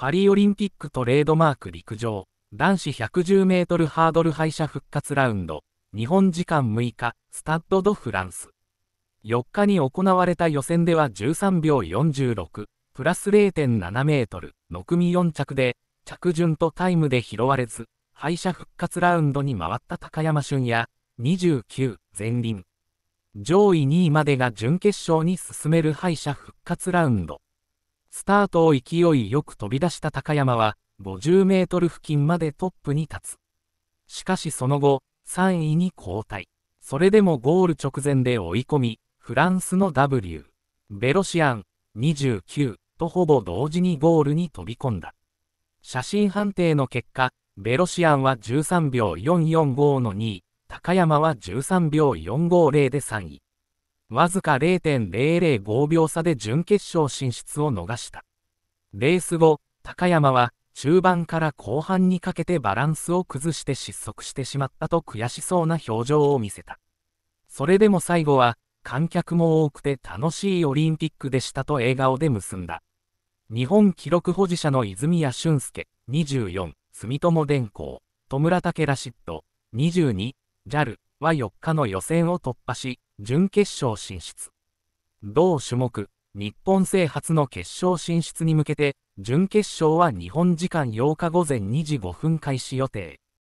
パリオリンピックトレードマーク陸上、男子110メートルハードル敗者復活ラウンド、日本時間6日、スタッド・ド・フランス。4日に行われた予選では13秒46、プラス0.7メートルの組4着で、着順とタイムで拾われず、敗者復活ラウンドに回った高山俊也29、前輪。上位2位までが準決勝に進める敗者復活ラウンド。スタートを勢いよく飛び出した高山は、50メートル付近までトップに立つ。しかしその後、3位に後退。それでもゴール直前で追い込み、フランスの W、ベロシアン、29とほぼ同時にゴールに飛び込んだ。写真判定の結果、ベロシアンは13秒445の2位、高山は13秒450で3位。わずか0.005秒差で準決勝進出を逃した。レース後、高山は中盤から後半にかけてバランスを崩して失速してしまったと悔しそうな表情を見せた。それでも最後は、観客も多くて楽しいオリンピックでしたと笑顔で結んだ。日本記録保持者の泉谷俊介、24、住友電工、戸村武らッ妬、22、JAL、は4日の予選を突破し、準決勝進出。同種目、日本制初の決勝進出に向けて、準決勝は日本時間8日午前2時5分開始予定。